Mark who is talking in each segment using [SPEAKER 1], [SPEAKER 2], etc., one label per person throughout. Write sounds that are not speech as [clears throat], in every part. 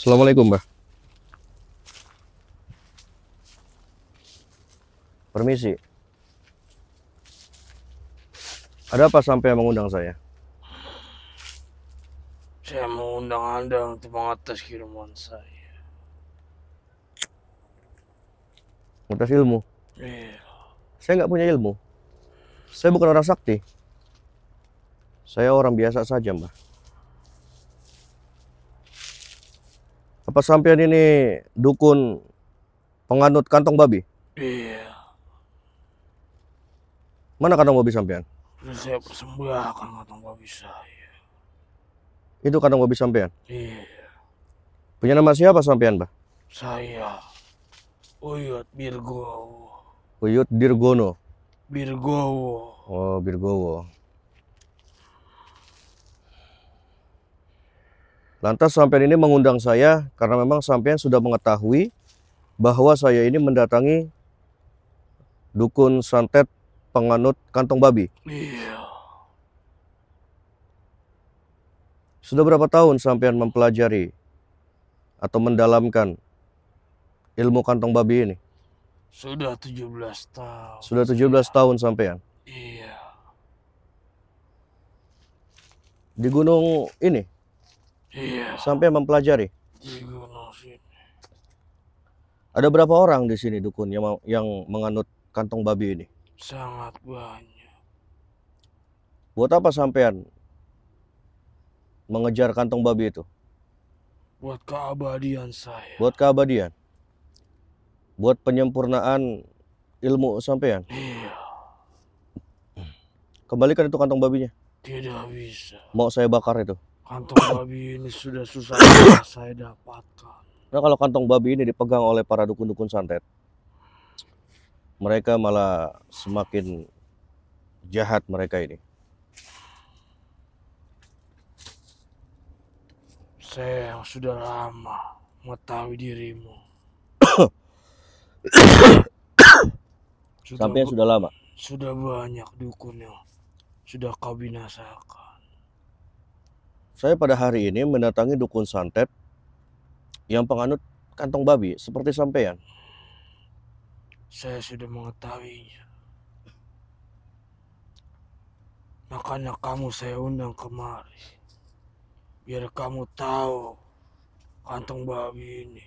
[SPEAKER 1] Assalamualaikum, Mbah. Permisi. Ada apa sampai mengundang saya?
[SPEAKER 2] Saya mengundang Anda untuk mengatas kiriman saya.
[SPEAKER 1] Mengatas ilmu? Iya. Saya nggak punya ilmu. Saya bukan orang sakti. Saya orang biasa saja, Mbah. Apa sampean ini dukun penganut kantong babi? Iya. Mana kantong babi sampean?
[SPEAKER 2] saya persembahkan kantong babi saya.
[SPEAKER 1] Itu kantong babi sampean? Iya. Punya nama siapa sampean, Pak?
[SPEAKER 2] Saya. Uyut Birgowo.
[SPEAKER 1] Uyut Dirgono.
[SPEAKER 2] Birgowo.
[SPEAKER 1] Oh, Birgowo. Lantas sampean ini mengundang saya karena memang sampean sudah mengetahui bahwa saya ini mendatangi dukun santet penganut kantong babi. Iya. Sudah berapa tahun sampean mempelajari atau mendalamkan ilmu kantong babi ini?
[SPEAKER 2] Sudah 17 tahun.
[SPEAKER 1] Sudah 17 iya. tahun sampean? Iya. Di gunung ini? Iya. Sampai mempelajari. Ada berapa orang di sini dukun yang yang menganut kantong babi ini?
[SPEAKER 2] Sangat banyak.
[SPEAKER 1] Buat apa sampean mengejar kantong babi itu?
[SPEAKER 2] Buat keabadian saya.
[SPEAKER 1] Buat keabadian. Buat penyempurnaan ilmu sampean. Iya. Kembalikan itu kantong babinya.
[SPEAKER 2] Tidak bisa.
[SPEAKER 1] Mau saya bakar itu.
[SPEAKER 2] Kantong babi ini sudah susah saya dapatkan.
[SPEAKER 1] Nah kalau kantong babi ini dipegang oleh para dukun-dukun santet, mereka malah semakin jahat mereka ini.
[SPEAKER 2] Saya yang sudah lama mengetahui dirimu.
[SPEAKER 1] sudah Sampai sudah lama.
[SPEAKER 2] Sudah banyak dukunnya, sudah kau binasakan.
[SPEAKER 1] Saya pada hari ini mendatangi dukun santet yang penganut kantong babi seperti sampean.
[SPEAKER 2] Saya sudah mengetahuinya. Makanya kamu saya undang kemari. Biar kamu tahu kantong babi ini.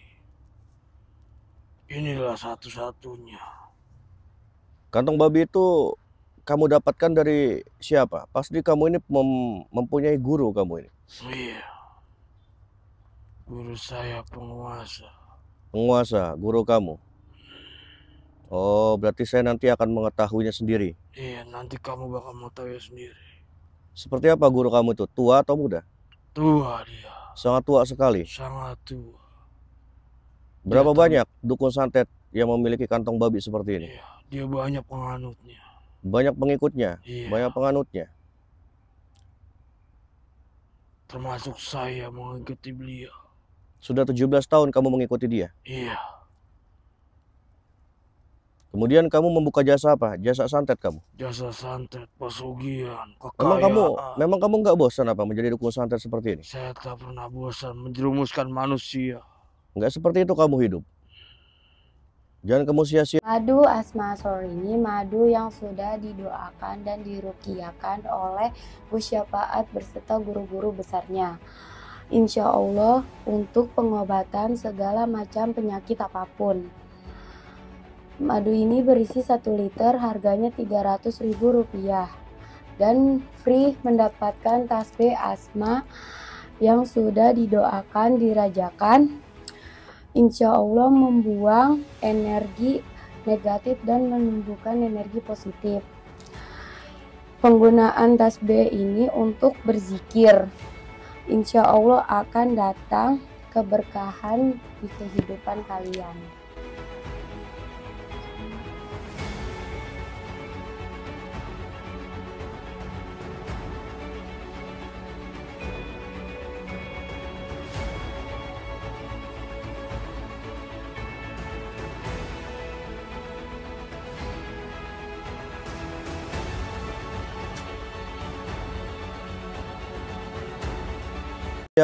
[SPEAKER 2] Inilah satu-satunya.
[SPEAKER 1] Kantong babi itu kamu dapatkan dari siapa? Pasti kamu ini mem mempunyai guru kamu ini.
[SPEAKER 2] Iya. Guru saya penguasa.
[SPEAKER 1] Penguasa, guru kamu. Oh, berarti saya nanti akan mengetahuinya sendiri.
[SPEAKER 2] Iya, nanti kamu bakal mengetahuinya sendiri.
[SPEAKER 1] Seperti apa guru kamu itu? Tua atau muda? Tua dia. Sangat tua sekali.
[SPEAKER 2] Sangat tua. Berapa dia banyak
[SPEAKER 1] dukun santet yang memiliki kantong babi seperti ini? Iya,
[SPEAKER 2] dia banyak penganutnya
[SPEAKER 1] banyak pengikutnya, iya. banyak penganutnya.
[SPEAKER 2] Termasuk saya mengikuti beliau.
[SPEAKER 1] Sudah 17 tahun kamu mengikuti dia? Iya. Kemudian kamu membuka jasa apa? Jasa santet kamu?
[SPEAKER 2] Jasa santet, pesugihan, kekayaan. Memang kamu,
[SPEAKER 1] memang kamu nggak bosan apa menjadi dukun santet seperti ini? Saya tak pernah bosan menjerumuskan manusia. Nggak seperti itu kamu hidup? Jangan kamu sia-sia.
[SPEAKER 2] Madu asma sor ini madu yang sudah didoakan dan dirukiakan oleh Gus berserta guru-guru besarnya. Insya Allah untuk pengobatan segala macam penyakit apapun. Madu ini berisi 1 liter harganya Rp300.000 dan free mendapatkan tasbih asma yang sudah didoakan, dirajakan insya Allah membuang energi negatif dan menumbuhkan energi positif. Penggunaan tasbih ini untuk berzikir. Insya Allah akan datang keberkahan di kehidupan kalian.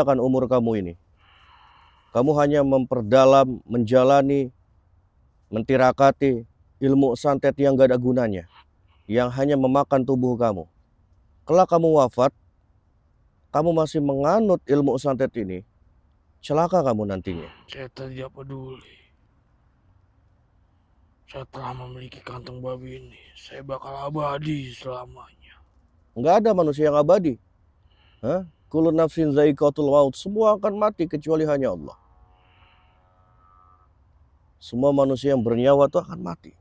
[SPEAKER 1] menyia-nyiakan umur kamu ini. Kamu hanya memperdalam, menjalani, mentirakati ilmu santet yang gak ada gunanya. Yang hanya memakan tubuh kamu. Kelak kamu wafat, kamu masih menganut ilmu santet ini, celaka kamu nantinya.
[SPEAKER 2] Saya tidak peduli. Saya telah memiliki kantong babi ini. Saya bakal abadi selamanya.
[SPEAKER 1] Enggak ada manusia yang abadi. Hah? Kulun nafsin zaiqatul maut. Semua akan mati kecuali hanya Allah. Semua manusia yang bernyawa itu akan mati.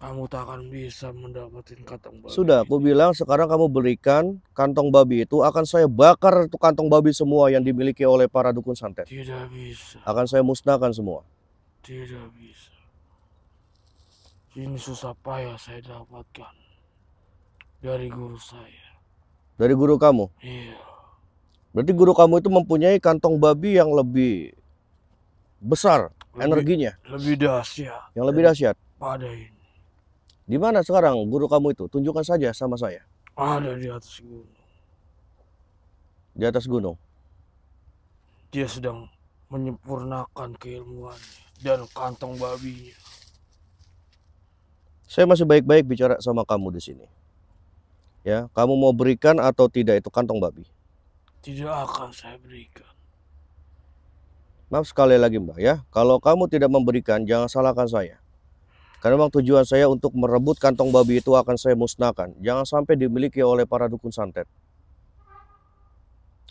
[SPEAKER 2] Kamu tak akan bisa mendapatkan kantong babi. Sudah,
[SPEAKER 1] aku bilang sekarang kamu berikan kantong babi itu akan saya bakar itu kantong babi semua yang dimiliki oleh para dukun santet. Tidak bisa. Akan saya musnahkan semua.
[SPEAKER 2] Tidak bisa. Ini susah payah saya dapatkan. Dari guru saya.
[SPEAKER 1] Dari guru kamu? Iya. Berarti guru kamu itu mempunyai kantong babi yang lebih besar lebih, energinya. Lebih
[SPEAKER 2] dahsyat.
[SPEAKER 1] Yang lebih dahsyat. Pada ini. Di mana sekarang guru kamu itu? Tunjukkan saja sama saya.
[SPEAKER 2] Ada di atas gunung.
[SPEAKER 1] Di atas gunung.
[SPEAKER 2] Dia sedang menyempurnakan keilmuannya dan kantong babinya.
[SPEAKER 1] Saya masih baik-baik bicara sama kamu di sini. Ya, kamu mau berikan atau tidak itu kantong babi?
[SPEAKER 2] Tidak akan saya berikan.
[SPEAKER 1] Maaf sekali lagi Mbak ya, kalau kamu tidak memberikan jangan salahkan saya. Karena memang tujuan saya untuk merebut kantong babi itu akan saya musnahkan. Jangan sampai dimiliki oleh para dukun santet.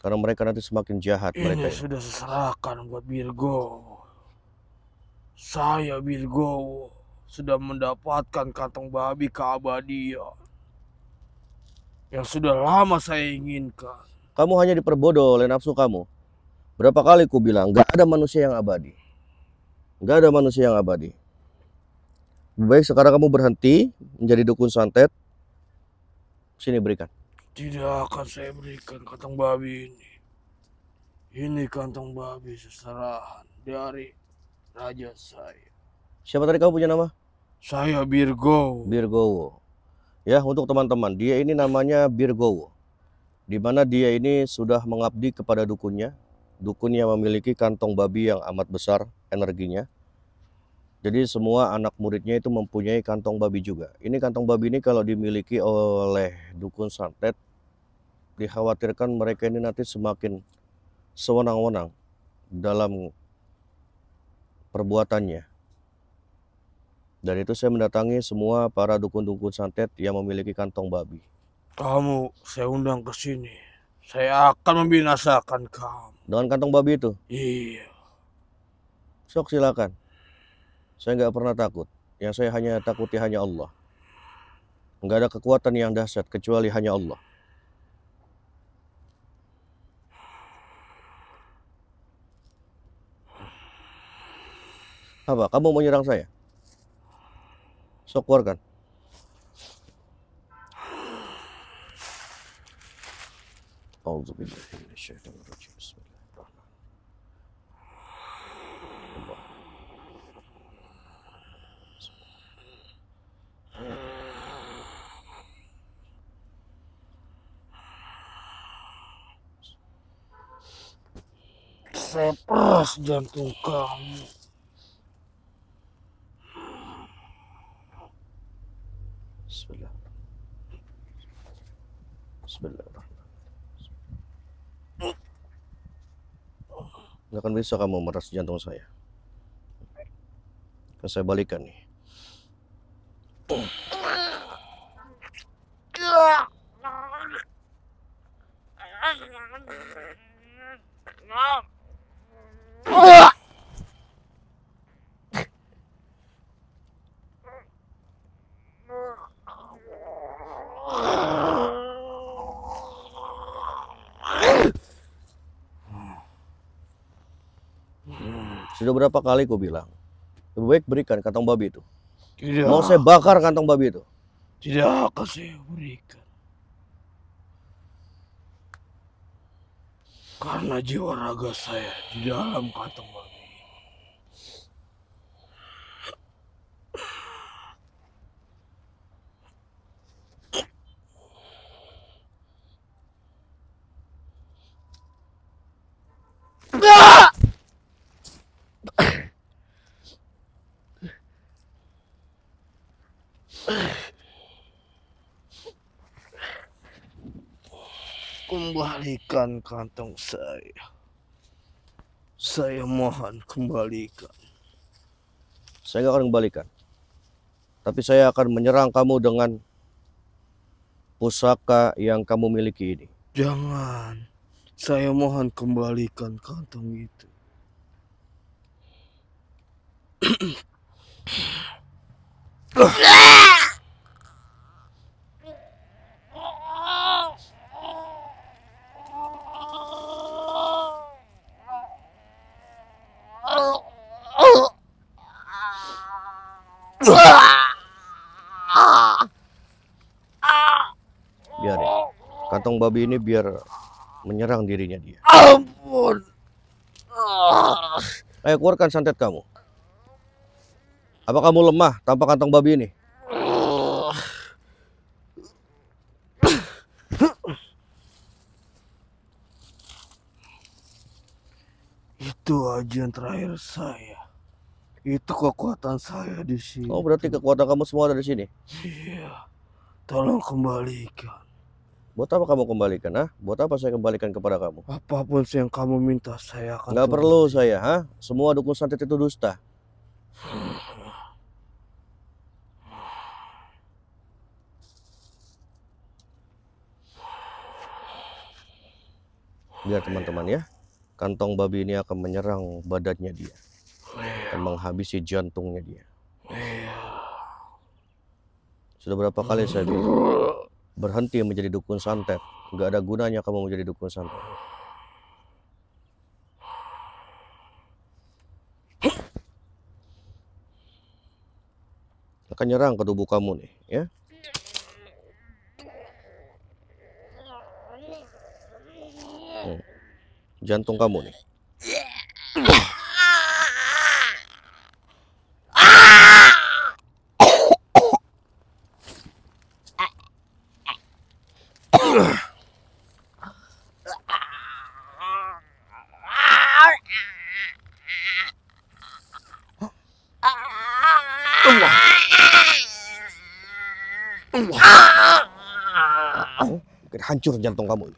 [SPEAKER 1] Karena mereka nanti semakin jahat. Ini mereka sudah
[SPEAKER 2] seserahkan buat Virgo. Saya Virgo sudah mendapatkan kantong babi keabadian yang sudah lama saya inginkan.
[SPEAKER 1] Kamu hanya diperbodoh oleh nafsu kamu. Berapa kali ku bilang, gak ada manusia yang abadi. Gak ada manusia yang abadi. Baik sekarang kamu berhenti menjadi dukun santet. Sini berikan.
[SPEAKER 2] Tidak akan saya berikan kantong babi ini. Ini kantong babi seserahan dari raja saya.
[SPEAKER 1] Siapa tadi kamu punya nama? Saya Birgo. Birgowo. Ya, untuk teman-teman, dia ini namanya Birgo, Di mana dia ini sudah mengabdi kepada dukunnya, dukun yang memiliki kantong babi yang amat besar energinya. Jadi semua anak muridnya itu mempunyai kantong babi juga. Ini kantong babi ini kalau dimiliki oleh dukun santet, dikhawatirkan mereka ini nanti semakin sewenang-wenang dalam perbuatannya. Dari itu saya mendatangi semua para dukun-dukun santet yang memiliki kantong babi. Kamu saya undang ke sini.
[SPEAKER 2] Saya akan membinasakan kamu.
[SPEAKER 1] Dengan kantong babi itu? Iya. Sok silakan. Saya nggak pernah takut. Yang saya hanya takuti hanya Allah. Nggak ada kekuatan yang dahsyat kecuali hanya Allah. Apa? Kamu mau nyerang saya? sok keluar kan
[SPEAKER 2] jantung kamu.
[SPEAKER 1] Nggak akan bisa kamu meras jantung saya. kan saya balikan nih. berapa kali gue bilang, lebih baik berikan kantong babi itu. Tidak. Mau saya bakar kantong babi itu. Tidak akan
[SPEAKER 2] saya berikan. Karena jiwa raga saya di dalam kantong babi.
[SPEAKER 3] Ah!
[SPEAKER 1] Kembalikan kantong saya. Saya mohon kembalikan. Saya akan kembalikan. Tapi saya akan menyerang kamu dengan pusaka yang kamu miliki ini. Jangan. Saya mohon kembalikan
[SPEAKER 2] kantong itu. Ah! [clears throat]
[SPEAKER 1] kantong babi ini biar menyerang dirinya dia.
[SPEAKER 3] Ampun. Ah.
[SPEAKER 1] Ayo keluarkan santet kamu. Apa kamu lemah tanpa kantong babi ini?
[SPEAKER 2] Itu yang terakhir saya. Itu kekuatan saya
[SPEAKER 1] di sini. Oh, berarti kekuatan kamu semua ada di sini? Iya. Tolong kembalikan. Buat apa kamu kembalikan? Ah, buat apa saya kembalikan kepada kamu? Apapun sih yang kamu minta
[SPEAKER 2] saya akan. Gak perlu
[SPEAKER 1] saya, ha? Semua dukun santet itu dusta. Biar teman-teman ya, kantong babi ini akan menyerang badannya dia akan iya. menghabisi jantungnya dia. Iya. Sudah berapa kali saya bilang? berhenti menjadi dukun santet. Gak ada gunanya kamu menjadi dukun santet. Akan nyerang ke tubuh kamu nih, ya. Hmm. Jantung kamu nih. hancur jantung kamu.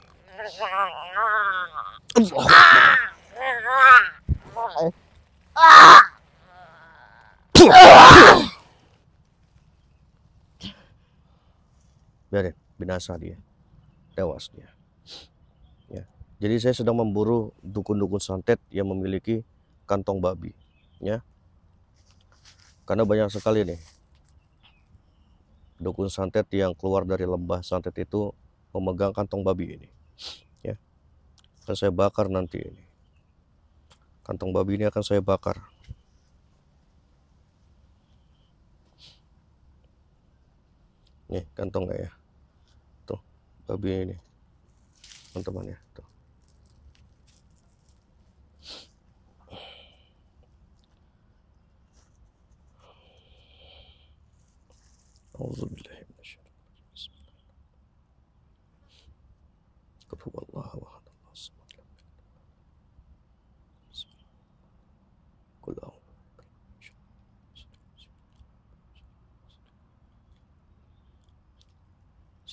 [SPEAKER 1] Allah. Biarin, binasa dia. Tewas dia. Ya. Jadi saya sedang memburu dukun-dukun santet yang memiliki kantong babi. Ya. Karena banyak sekali nih dukun santet yang keluar dari lembah santet itu memegang kantong babi ini ya akan saya bakar nanti ini kantong babi ini akan saya bakar nih kantong ya tuh babi ini teman-teman ya tuh
[SPEAKER 2] Alhamdulillah.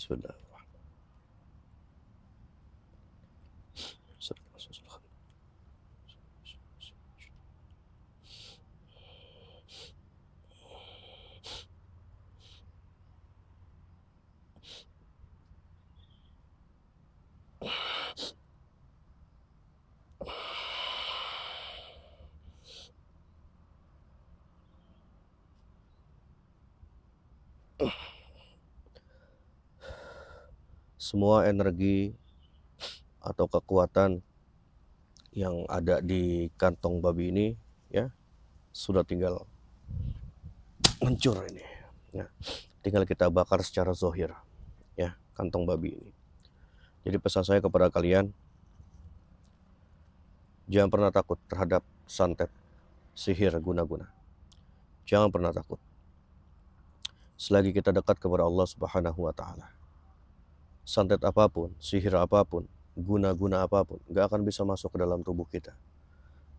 [SPEAKER 1] Bismillah. semua energi atau kekuatan yang ada di kantong babi ini ya sudah tinggal mencur ini ya tinggal kita bakar secara zohir ya kantong babi ini jadi pesan saya kepada kalian jangan pernah takut terhadap santet sihir guna-guna jangan pernah takut selagi kita dekat kepada Allah Subhanahu wa taala santet apapun, sihir apapun, guna-guna apapun, gak akan bisa masuk ke dalam tubuh kita.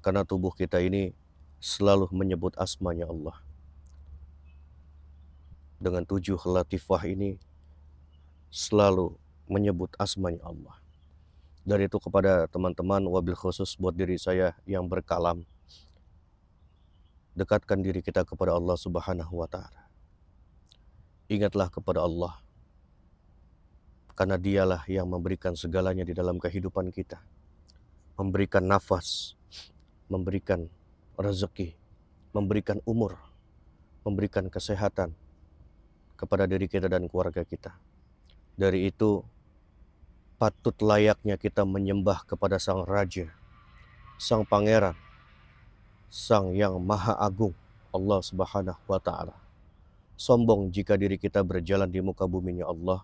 [SPEAKER 1] Karena tubuh kita ini selalu menyebut asmanya Allah. Dengan tujuh latifah ini selalu menyebut asmanya Allah. Dari itu kepada teman-teman, wabil khusus buat diri saya yang berkalam, dekatkan diri kita kepada Allah Subhanahu wa Ta'ala. Ingatlah kepada Allah karena dialah yang memberikan segalanya di dalam kehidupan kita. Memberikan nafas, memberikan rezeki, memberikan umur, memberikan kesehatan kepada diri kita dan keluarga kita. Dari itu, patut layaknya kita menyembah kepada Sang Raja, Sang Pangeran, Sang Yang Maha Agung, Allah Subhanahu wa Ta'ala. Sombong jika diri kita berjalan di muka bumi Nya Allah,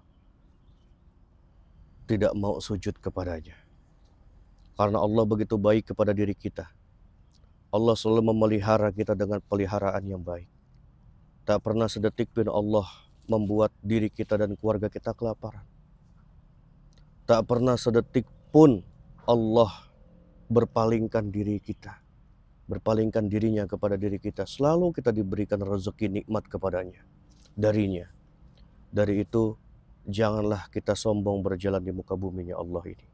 [SPEAKER 1] tidak mau sujud kepadanya. Karena Allah begitu baik kepada diri kita. Allah selalu memelihara kita dengan peliharaan yang baik. Tak pernah sedetik pun Allah membuat diri kita dan keluarga kita kelaparan. Tak pernah sedetik pun Allah berpalingkan diri kita. Berpalingkan dirinya kepada diri kita. Selalu kita diberikan rezeki nikmat kepadanya. Darinya. Dari itu janganlah kita sombong berjalan di muka buminya Allah ini.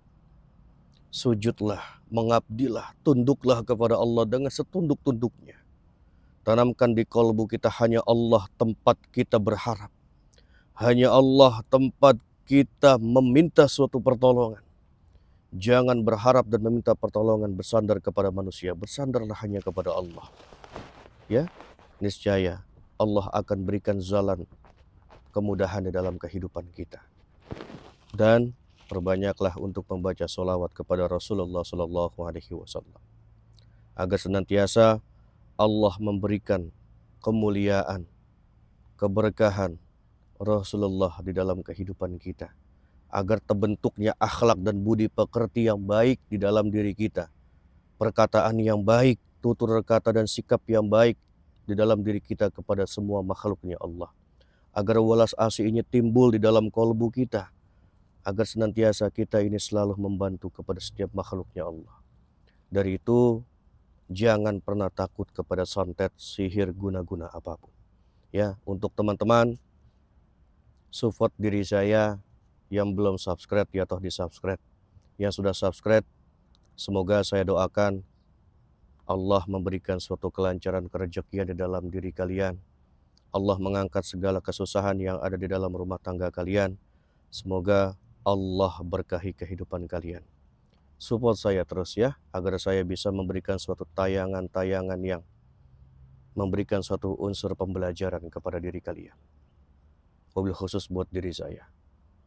[SPEAKER 1] Sujudlah, mengabdilah, tunduklah kepada Allah dengan setunduk-tunduknya. Tanamkan di kalbu kita hanya Allah tempat kita berharap. Hanya Allah tempat kita meminta suatu pertolongan. Jangan berharap dan meminta pertolongan bersandar kepada manusia. Bersandarlah hanya kepada Allah. Ya, niscaya Allah akan berikan jalan kemudahan di dalam kehidupan kita. Dan perbanyaklah untuk membaca solawat kepada Rasulullah Sallallahu Alaihi Wasallam agar senantiasa Allah memberikan kemuliaan, keberkahan Rasulullah di dalam kehidupan kita agar terbentuknya akhlak dan budi pekerti yang baik di dalam diri kita. Perkataan yang baik, tutur kata dan sikap yang baik di dalam diri kita kepada semua makhluknya Allah agar welas asih ini timbul di dalam kolbu kita, agar senantiasa kita ini selalu membantu kepada setiap makhluknya Allah. Dari itu, jangan pernah takut kepada santet, sihir, guna-guna apapun. Ya, untuk teman-teman, support diri saya yang belum subscribe, ya toh di subscribe. Yang sudah subscribe, semoga saya doakan Allah memberikan suatu kelancaran kerejekian di dalam diri kalian Allah mengangkat segala kesusahan yang ada di dalam rumah tangga kalian. Semoga Allah berkahi kehidupan kalian. Support saya terus ya, agar saya bisa memberikan suatu tayangan-tayangan yang memberikan suatu unsur pembelajaran kepada diri kalian. Mobil khusus buat diri saya.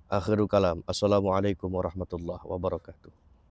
[SPEAKER 1] Akhirul kalam. Assalamualaikum warahmatullahi wabarakatuh.